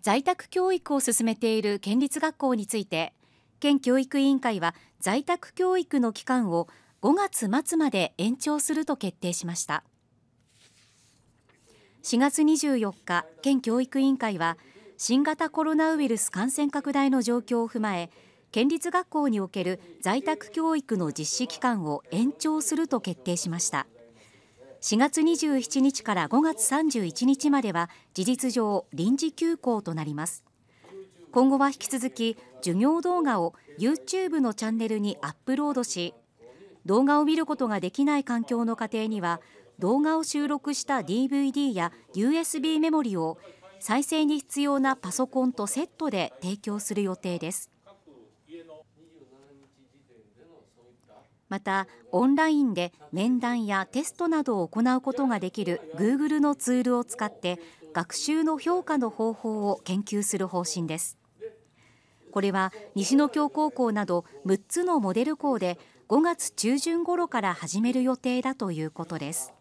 在宅教育を進めている県立学校について県教育委員会は在宅教育の期間を5月末まで延長すると決定しました4月24日県教育委員会は新型コロナウイルス感染拡大の状況を踏まえ県立学校における在宅教育の実施期間を延長すると決定しました。4月27日から5月31日までは事実上臨時休校となります今後は引き続き授業動画を YouTube のチャンネルにアップロードし動画を見ることができない環境の家庭には動画を収録した DVD や USB メモリを再生に必要なパソコンとセットで提供する予定ですまた、オンラインで面談やテストなどを行うことができる Google のツールを使って学習の評価の方法を研究する方針です。これは西野京高校など6つのモデル校で5月中旬頃から始める予定だということです。